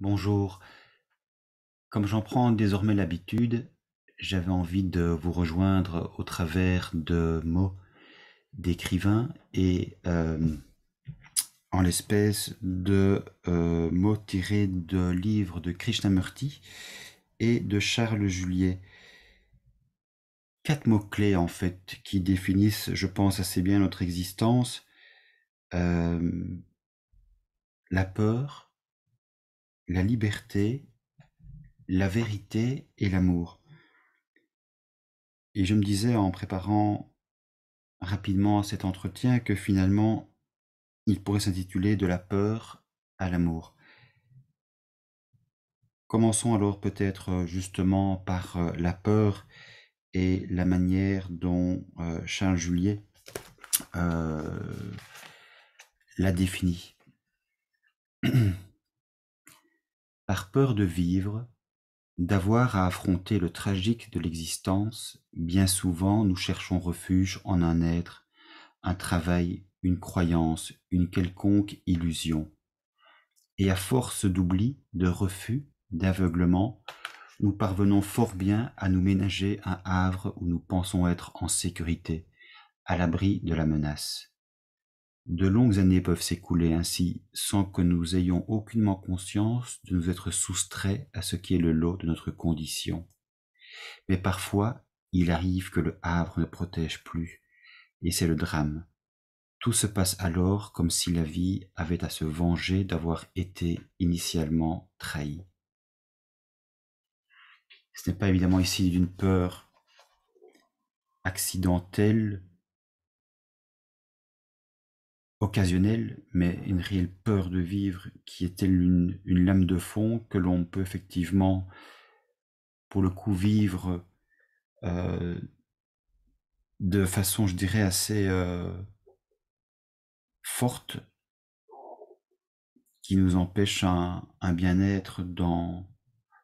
Bonjour. Comme j'en prends désormais l'habitude, j'avais envie de vous rejoindre au travers de mots d'écrivains et en l'espèce de mots tirés de livres de Krishnamurti et de Charles Juliet. Quatre mots-clés en fait qui définissent, je pense, assez bien notre existence. la peur, la liberté, la vérité et l'amour. Et je me disais en préparant rapidement cet entretien que finalement, il pourrait s'intituler De la peur à l'amour. Commençons alors peut-être euh, justement par euh, la peur et la manière dont euh, Charles Juliet la définit. par peur de vivre, d'avoir à affronter le tragique de l'existence, bien souvent nous cherchons refuge en un être, un travail, une croyance, une quelconque illusion. Et à force d'oubli, de refus, d'aveuglement, nous parvenons fort bien à nous ménager un havre où nous pensons être en sécurité, à l'abri de la menace. De longues années peuvent s'écouler ainsi sans que nous ayons aucunement conscience de nous être soustraits à ce qui est le lot de notre condition. Mais parfois, il arrive que le havre ne protège plus, et c'est le drame. Tout se passe alors comme si la vie avait à se venger d'avoir été initialement trahie. Ce n'est pas évidemment ici d'une peur accidentelle occasionnelle, mais une réelle peur de vivre qui est une, lame de fond que l'on peut effectivement, pour le coup, vivre euh, de façon, je dirais, assez euh, forte, qui nous empêche un, bien-être dans,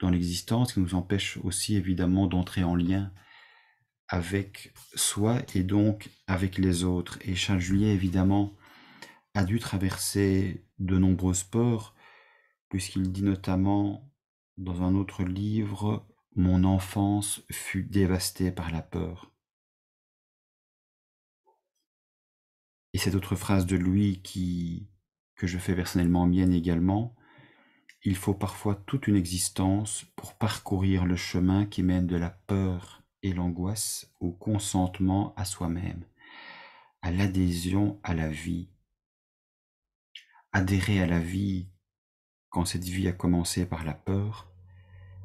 dans l'existence, qui nous empêche aussi évidemment d'entrer en lien avec soi et donc avec les autres. Et Charles Juliet, évidemment, a dû traverser de nombreuses peurs, puisqu'il dit notamment dans un autre livre, Mon enfance fut dévastée par la peur. Et cette autre phrase de lui qui, que je fais personnellement mienne également, il faut parfois toute une existence pour parcourir le chemin qui mène de la peur et l'angoisse au consentement à soi-même, à l'adhésion à la vie, adhérer à la vie quand cette vie a commencé par la peur,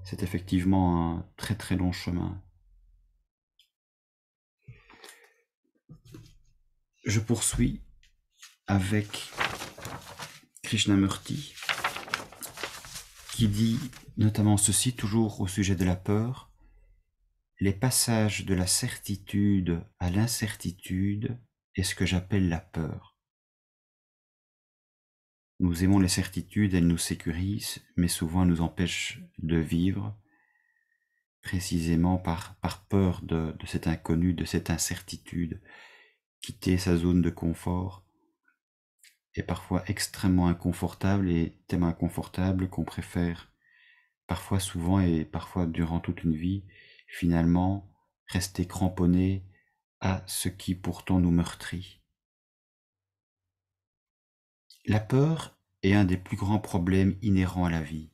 c'est effectivement un très très long chemin. Je poursuis avec Krishnamurti qui dit notamment ceci, toujours au sujet de la peur, les passages de la certitude à l'incertitude est ce que j'appelle la peur. Nous aimons les certitudes, elles nous sécurisent, mais souvent nous empêchent de vivre, précisément par, par peur de, cet inconnu, de cette incertitude, quitter sa zone de confort est parfois extrêmement inconfortable et tellement inconfortable qu'on préfère parfois souvent et parfois durant toute une vie finalement rester cramponné à ce qui pourtant nous meurtrit. La peur et un des plus grands problèmes inhérents à la vie.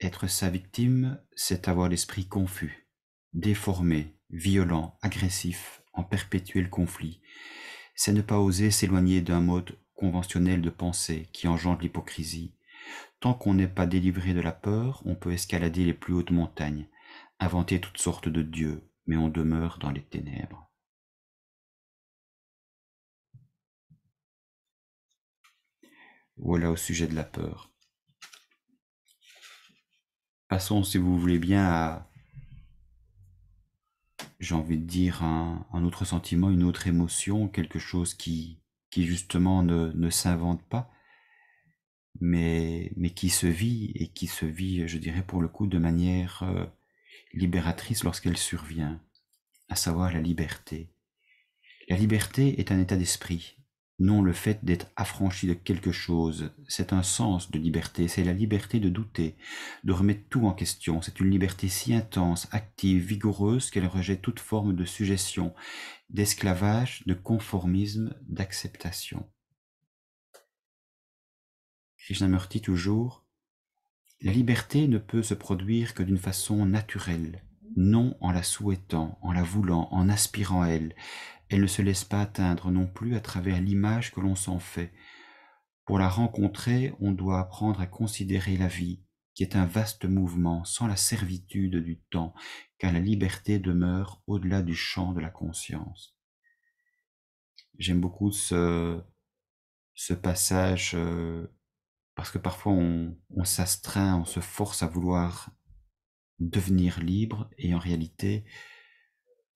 Être sa victime, c'est avoir l'esprit confus, déformé, violent, agressif, en perpétuel conflit. C'est ne pas oser s'éloigner d'un mode conventionnel de pensée qui engendre l'hypocrisie. Tant qu'on n'est pas délivré de la peur, on peut escalader les plus hautes montagnes, inventer toutes sortes de dieux, mais on demeure dans les ténèbres. Voilà au sujet de la peur. Passons, si vous voulez bien, à, j'ai envie de dire, un, autre sentiment, une autre émotion, quelque chose qui, qui justement ne, ne s'invente pas, mais, mais qui se vit, et qui se vit, je dirais, pour le coup, de manière euh, libératrice lorsqu'elle survient, à savoir la liberté. La liberté est un état d'esprit, non le fait d'être affranchi de quelque chose, c'est un sens de liberté, c'est la liberté de douter, de remettre tout en question, c'est une liberté si intense, active, vigoureuse qu'elle rejette toute forme de suggestion, d'esclavage, de conformisme, d'acceptation. Krishnamurti toujours, la liberté ne peut se produire que d'une façon naturelle, non en la souhaitant, en la voulant, en aspirant à elle, elle ne se laisse pas atteindre non plus à travers l'image que l'on s'en fait. Pour la rencontrer, on doit apprendre à considérer la vie, qui est un vaste mouvement, sans la servitude du temps, car la liberté demeure au-delà du champ de la conscience. J'aime beaucoup ce, ce passage, euh, parce que parfois on s'astreint, on se force à vouloir devenir libre, et en réalité,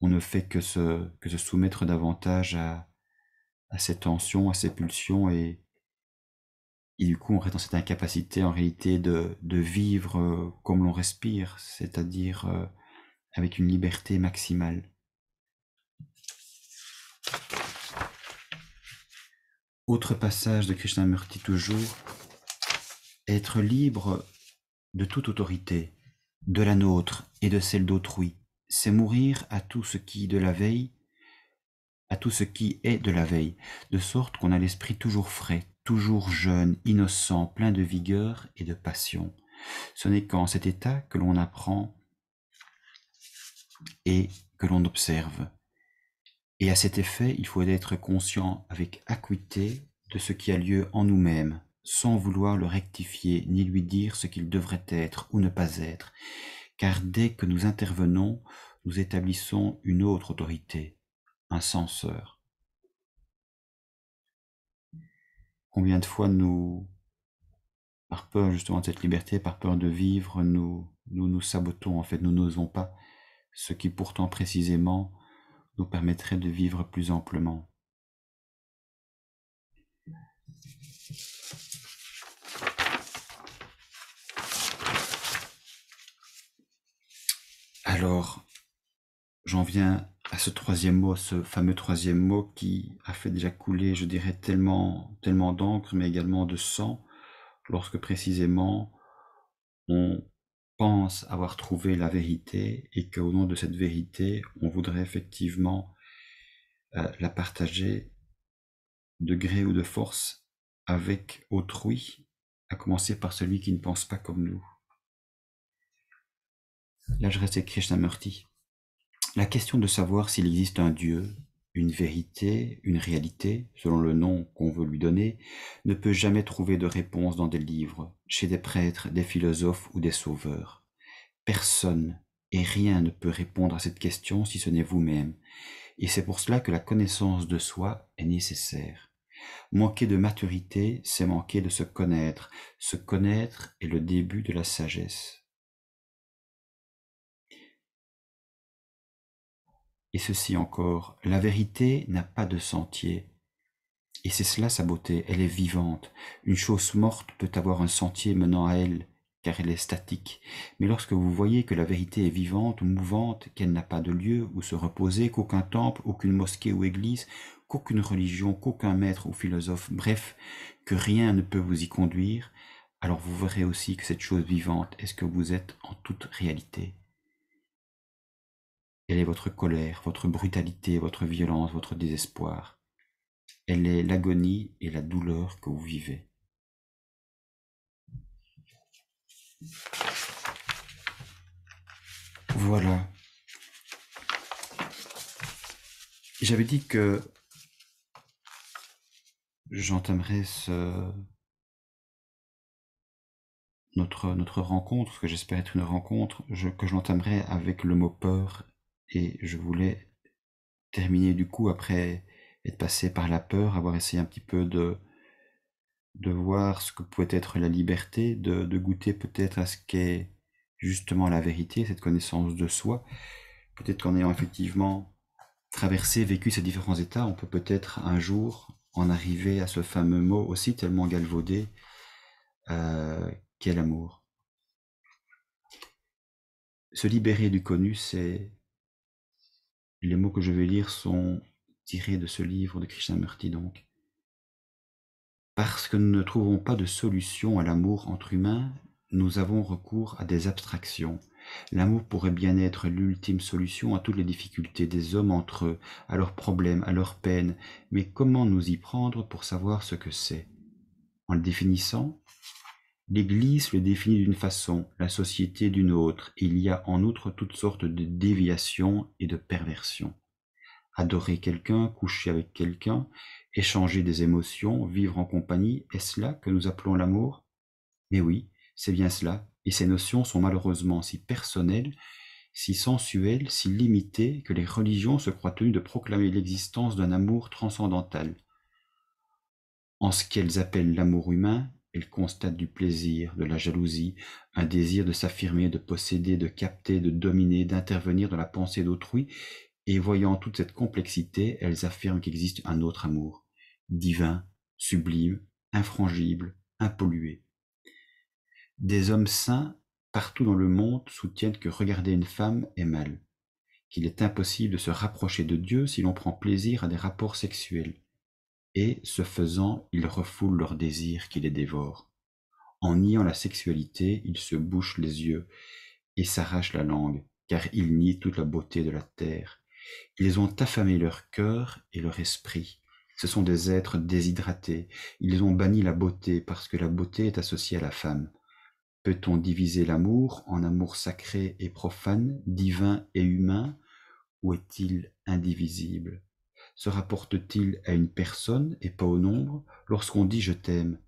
on ne fait que se, soumettre davantage à, à ces tensions, à ces pulsions, et, du coup on reste dans cette incapacité en réalité de, de vivre euh, comme l'on respire, c'est-à-dire euh, avec une liberté maximale. Autre passage de Krishnamurti toujours, être libre de toute autorité, de la nôtre et de celle d'autrui, c'est mourir à tout ce qui de la veille, à tout ce qui est de la veille, de sorte qu'on a l'esprit toujours frais, toujours jeune, innocent, plein de vigueur et de passion. Ce n'est qu'en cet état que l'on apprend et que l'on observe. Et à cet effet, il faut être conscient avec acuité de ce qui a lieu en nous-mêmes, sans vouloir le rectifier ni lui dire ce qu'il devrait être ou ne pas être, car dès que nous intervenons, nous établissons une autre autorité, un censeur. Combien de fois nous, par peur justement de cette liberté, par peur de vivre, nous nous, sabotons, en fait, nous n'osons pas, ce qui pourtant précisément nous permettrait de vivre plus amplement. Alors, j'en viens à ce troisième mot, ce fameux troisième mot qui a fait déjà couler, je dirais, tellement, tellement d'encre, mais également de sang, lorsque précisément on pense avoir trouvé la vérité et qu'au nom de cette vérité, on voudrait effectivement euh, la partager de gré ou de force avec autrui, à commencer par celui qui ne pense pas comme nous reste Krishna Krishnamurti. La question de savoir s'il existe un Dieu, une vérité, une réalité, selon le nom qu'on veut lui donner, ne peut jamais trouver de réponse dans des livres, chez des prêtres, des philosophes ou des sauveurs. Personne et rien ne peut répondre à cette question si ce n'est vous-même. Et c'est pour cela que la connaissance de soi est nécessaire. Manquer de maturité, c'est manquer de se connaître. Se connaître est le début de la sagesse. Et ceci encore, la vérité n'a pas de sentier. Et c'est cela sa beauté, elle est vivante. Une chose morte peut avoir un sentier menant à elle, car elle est statique. Mais lorsque vous voyez que la vérité est vivante, ou mouvante, qu'elle n'a pas de lieu où se reposer, qu'aucun temple, aucune mosquée ou église, qu'aucune religion, qu'aucun maître ou philosophe, bref, que rien ne peut vous y conduire, alors vous verrez aussi que cette chose vivante est ce que vous êtes en toute réalité. Elle est votre colère, votre brutalité, votre violence, votre désespoir. Elle est l'agonie et la douleur que vous vivez. Voilà. J'avais dit que j'entamerais ce... notre, rencontre, ce que j'espère être une rencontre, je, que avec le mot peur et je voulais terminer du coup après être passé par la peur, avoir essayé un petit peu de, de voir ce que pouvait être la liberté, de, de goûter peut-être à ce qu'est justement la vérité, cette connaissance de soi. Peut-être qu'en ayant effectivement traversé, vécu ces différents états, on peut peut-être un jour en arriver à ce fameux mot aussi tellement galvaudé euh, qu'est l'amour. Se libérer du connu, c'est les mots que je vais lire sont tirés de ce livre de Murthy donc. Parce que nous ne trouvons pas de solution à l'amour entre humains, nous avons recours à des abstractions. L'amour pourrait bien être l'ultime solution à toutes les difficultés des hommes entre eux, à leurs problèmes, à leurs peines, mais comment nous y prendre pour savoir ce que c'est En le définissant, L'Église le définit d'une façon, la société d'une autre, il y a en outre toutes sortes de déviations et de perversions. Adorer quelqu'un, coucher avec quelqu'un, échanger des émotions, vivre en compagnie, est-ce là que nous appelons l'amour Mais oui, c'est bien cela, et ces notions sont malheureusement si personnelles, si sensuelles, si limitées, que les religions se croient tenues de proclamer l'existence d'un amour transcendantal. En ce qu'elles appellent l'amour humain, elles constatent du plaisir, de la jalousie, un désir de s'affirmer, de posséder, de capter, de dominer, d'intervenir dans la pensée d'autrui, et voyant toute cette complexité, elles affirment qu'existe un autre amour, divin, sublime, infrangible, impollué. Des hommes saints partout dans le monde soutiennent que regarder une femme est mal, qu'il est impossible de se rapprocher de Dieu si l'on prend plaisir à des rapports sexuels, et, ce faisant, ils refoulent leurs désirs qui les dévorent. En niant la sexualité, ils se bouchent les yeux et s'arrachent la langue, car ils nient toute la beauté de la terre. Ils ont affamé leur cœur et leur esprit. Ce sont des êtres déshydratés. Ils ont banni la beauté parce que la beauté est associée à la femme. Peut-on diviser l'amour en amour sacré et profane, divin et humain, ou est-il indivisible se rapporte-t-il à une personne et pas au nombre Lorsqu'on dit je t'aime,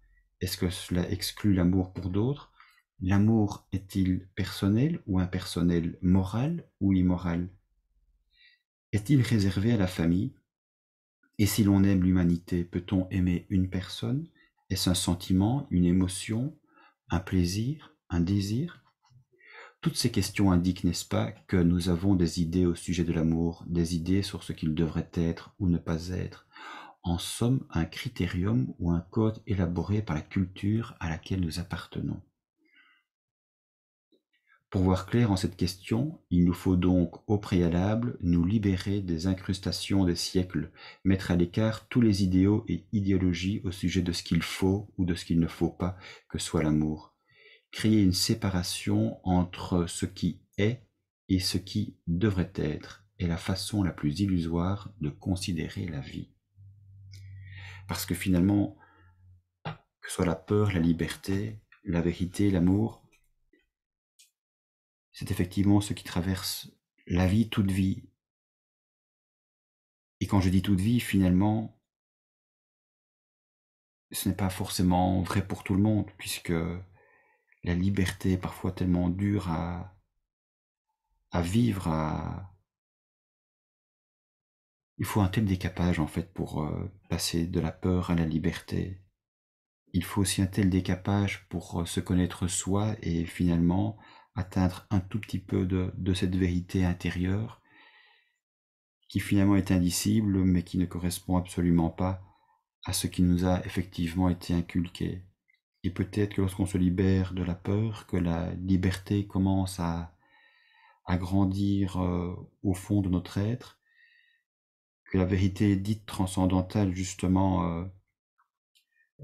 est-ce que cela exclut l'amour pour d'autres L'amour est-il personnel ou impersonnel, moral ou immoral Est-il réservé à la famille Et si l'on aime l'humanité, peut-on aimer une personne Est-ce un sentiment, une émotion, un plaisir, un désir toutes ces questions indiquent, n'est-ce pas, que nous avons des idées au sujet de l'amour, des idées sur ce qu'il devrait être ou ne pas être. En somme, un critérium ou un code élaboré par la culture à laquelle nous appartenons. Pour voir clair en cette question, il nous faut donc au préalable nous libérer des incrustations des siècles, mettre à l'écart tous les idéaux et idéologies au sujet de ce qu'il faut ou de ce qu'il ne faut pas que soit l'amour créer une séparation entre ce qui est et ce qui devrait être est la façon la plus illusoire de considérer la vie. Parce que finalement, que soit la peur, la liberté, la vérité, l'amour, c'est effectivement ce qui traverse la vie, toute vie. Et quand je dis toute vie, finalement, ce n'est pas forcément vrai pour tout le monde, puisque la liberté est parfois tellement dure à, à vivre, Il faut un tel décapage en fait pour euh, passer de la peur à la liberté. Il faut aussi un tel décapage pour euh, se connaître soi et finalement atteindre un tout petit peu de, de cette vérité intérieure qui finalement est indicible mais qui ne correspond absolument pas à ce qui nous a effectivement été inculqué. Et peut-être que lorsqu'on se libère de la peur, que la liberté commence à, grandir euh, au fond de notre être, que la vérité dite transcendantale, justement, euh,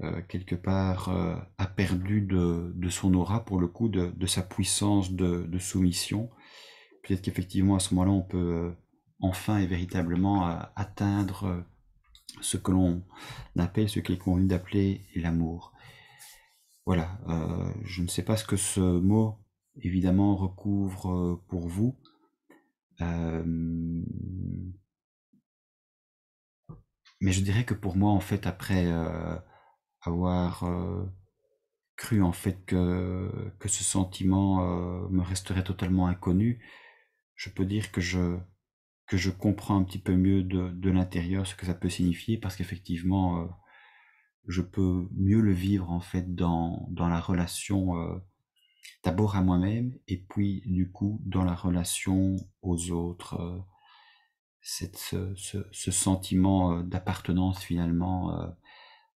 euh, quelque part, a perdu de, son aura, pour le coup, de, sa puissance de, soumission. Peut-être qu'effectivement, à ce moment-là, on peut enfin et véritablement atteindre ce que l'on appelle, ce qu'il convient d'appeler l'amour. Voilà, euh, je ne sais pas ce que ce mot, évidemment, recouvre euh, pour vous. Euh, mais je dirais que pour moi, en fait, après avoir cru en fait que, ce sentiment me resterait totalement inconnu, je peux dire que je, que je comprends un petit peu mieux de, de l'intérieur ce que ça peut signifier, parce qu'effectivement, je peux mieux le vivre en fait dans, la relation euh, d'abord à moi-même et puis du coup dans la relation aux autres. Euh, cette, ce, sentiment euh, d'appartenance finalement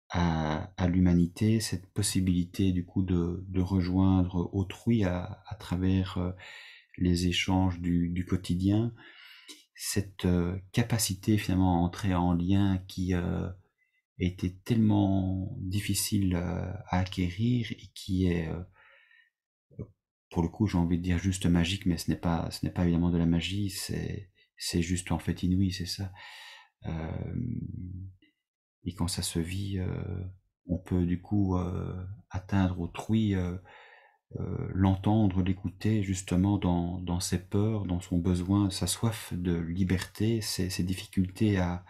à, l'humanité, cette possibilité du coup de, rejoindre autrui à, travers les échanges du, du quotidien, cette capacité finalement à entrer en lien qui était tellement difficile euh, à acquérir et qui est, euh, pour le coup, j'ai envie de dire juste magique, mais ce n'est pas, ce n'est pas évidemment de la magie, c'est, c'est juste en fait inouï, c'est ça. Euh, et quand ça se vit, on peut du coup atteindre autrui, l'entendre, l'écouter justement dans, dans ses peurs, dans son besoin, sa soif de liberté, ses difficultés à,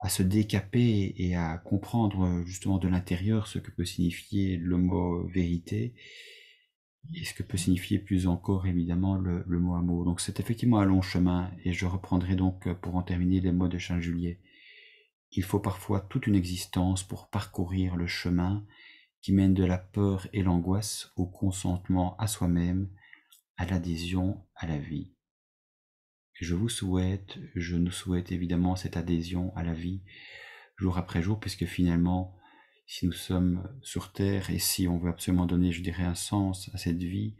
à se décaper et à comprendre euh, justement de l'intérieur ce que peut signifier le mot vérité et ce que peut signifier plus encore évidemment le, mot amour. Donc c'est effectivement un long chemin et je reprendrai donc euh, pour en terminer les mots de Charles Juliet. Il faut parfois toute une existence pour parcourir le chemin qui mène de la peur et l'angoisse au consentement à soi-même, à l'adhésion à la vie je vous souhaite, je nous souhaite évidemment cette adhésion à la vie jour après jour, puisque finalement, si nous sommes sur Terre et si on veut absolument donner, je dirais, un sens à cette vie,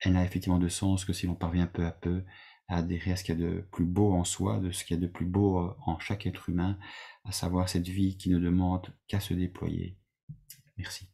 elle n'a effectivement de sens que si l'on parvient peu à peu à adhérer à ce qu'il y a de plus beau en soi, de ce qu'il y a de plus beau euh, en chaque être humain, à savoir cette vie qui ne demande qu'à se déployer. Merci.